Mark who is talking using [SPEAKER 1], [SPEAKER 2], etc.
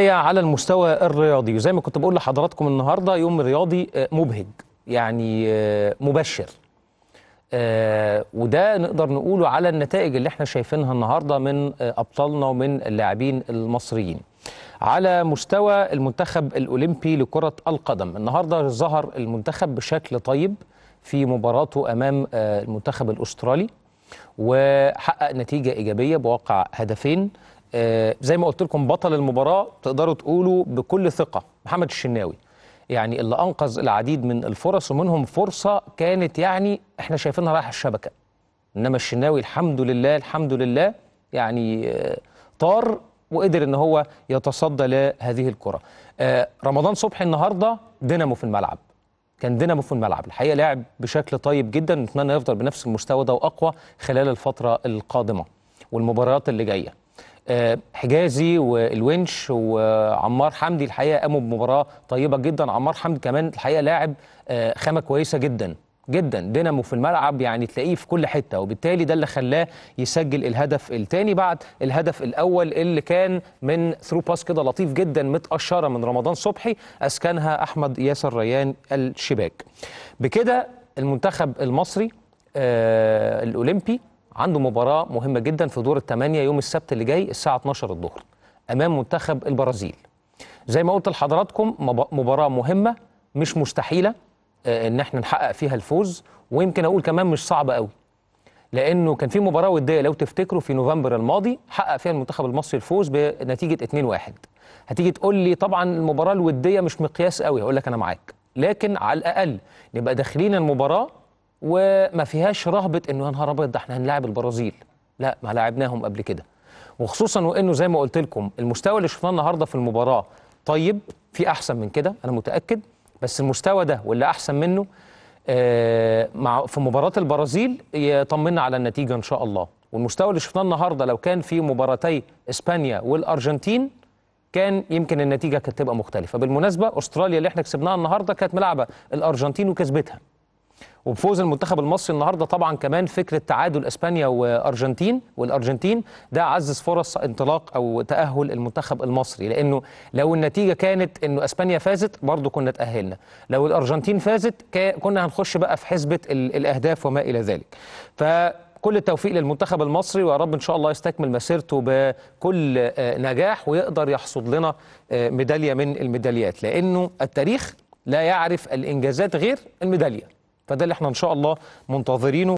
[SPEAKER 1] على المستوى الرياضي وزي ما كنت بقول لحضراتكم النهارده يوم رياضي آه، مبهج يعني آه، مبشر آه، وده نقدر نقوله على النتائج اللي احنا شايفينها النهارده من ابطالنا ومن اللاعبين المصريين على مستوى المنتخب الاولمبي لكره القدم النهارده ظهر المنتخب بشكل طيب في مباراته امام المنتخب الاسترالي وحقق نتيجه ايجابيه بواقع هدفين آه، زي ما قلت لكم بطل المباراه تقدروا تقولوا بكل ثقه محمد الشناوي يعني اللي انقذ العديد من الفرص ومنهم فرصه كانت يعني احنا شايفينها رايحه الشبكه انما الشناوي الحمد لله الحمد لله يعني آه، طار وقدر ان هو يتصدى لهذه الكره آه، رمضان صبحي النهارده دينامو في الملعب كان دينامو في الملعب الحقيقه لاعب بشكل طيب جدا نتمنى يفضل بنفس المستوى ده واقوى خلال الفتره القادمه والمباريات اللي جايه آه، حجازي والونش وعمار حمدي الحقيقه قاموا بمباراه طيبه جدا عمار حمدي كمان الحقيقه لاعب آه، خامه كويسه جدا جدا دينامو في الملعب يعني تلاقيه في كل حته وبالتالي ده اللي خلاه يسجل الهدف الثاني بعد الهدف الاول اللي كان من ثرو باس كده لطيف جدا متقشره من رمضان صبحي اسكنها احمد ياسر ريان الشباك بكده المنتخب المصري آه الاولمبي عنده مباراه مهمه جدا في دور الثمانيه يوم السبت اللي جاي الساعه 12 الظهر امام منتخب البرازيل زي ما قلت لحضراتكم مباراه مهمه مش مستحيله آه، ان احنا نحقق فيها الفوز ويمكن اقول كمان مش صعبه قوي لانه كان في مباراه وديه لو تفتكروا في نوفمبر الماضي حقق فيها المنتخب المصري الفوز بنتيجه 2-1 هتيجي تقول لي طبعا المباراه الوديه مش مقياس قوي هقول لك انا معاك لكن على الاقل نبقى داخلين المباراه وما فيهاش رهبه انه يا نهار ابيض ده احنا هنلاعب البرازيل لا ما لعبناهم قبل كده وخصوصا وانه زي ما قلت لكم المستوى اللي شفناه النهارده في المباراه طيب في احسن من كده انا متاكد بس المستوى ده واللي احسن منه آه مع في مباراه البرازيل يطمنا على النتيجه ان شاء الله والمستوى اللي شفناه النهارده لو كان في مباراتي اسبانيا والارجنتين كان يمكن النتيجه كانت تبقى مختلفه بالمناسبه استراليا اللي احنا كسبناها النهارده كانت ملعبه الارجنتين وكسبتها وبفوز المنتخب المصري النهارده طبعا كمان فكره تعادل اسبانيا وارجنتين والارجنتين ده عزز فرص انطلاق او تاهل المنتخب المصري لانه لو النتيجه كانت انه اسبانيا فازت برضه كنا تاهلنا لو الارجنتين فازت كنا هنخش بقى في حسبه الاهداف وما الى ذلك ف كل التوفيق للمنتخب المصري ويا رب ان شاء الله يستكمل مسيرته بكل آه، نجاح ويقدر يحصد لنا آه، ميداليه من الميداليات لانه التاريخ لا يعرف الانجازات غير الميداليه فده اللي احنا ان شاء الله منتظرينه